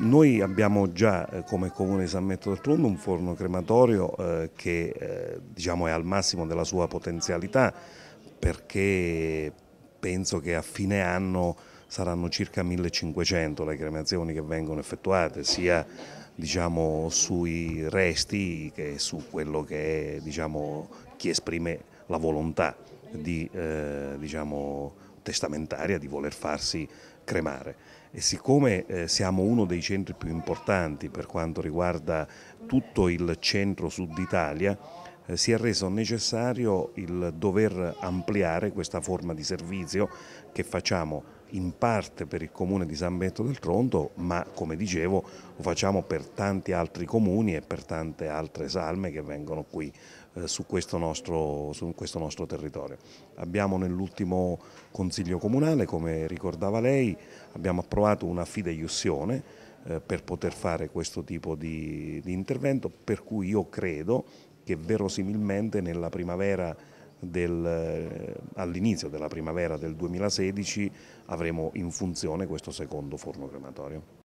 Noi abbiamo già eh, come Comune di San Metto del Tronto un forno crematorio eh, che eh, diciamo, è al massimo della sua potenzialità perché penso che a fine anno saranno circa 1500 le cremazioni che vengono effettuate sia diciamo, sui resti che su quello che è diciamo, chi esprime la volontà di eh, diciamo, testamentaria di voler farsi cremare. E siccome eh, siamo uno dei centri più importanti per quanto riguarda tutto il centro-sud Italia, eh, si è reso necessario il dover ampliare questa forma di servizio che facciamo in parte per il comune di San Benedetto del Tronto, ma come dicevo lo facciamo per tanti altri comuni e per tante altre salme che vengono qui eh, su, questo nostro, su, questo nostro, territorio. Abbiamo nell'ultimo Consiglio Comunale, come ricordava lei, abbiamo approvato una fideiussione eh, per poter fare questo tipo di, di intervento, per cui io credo che verosimilmente nella primavera del, eh, all'inizio della primavera del 2016 avremo in funzione questo secondo forno crematorio.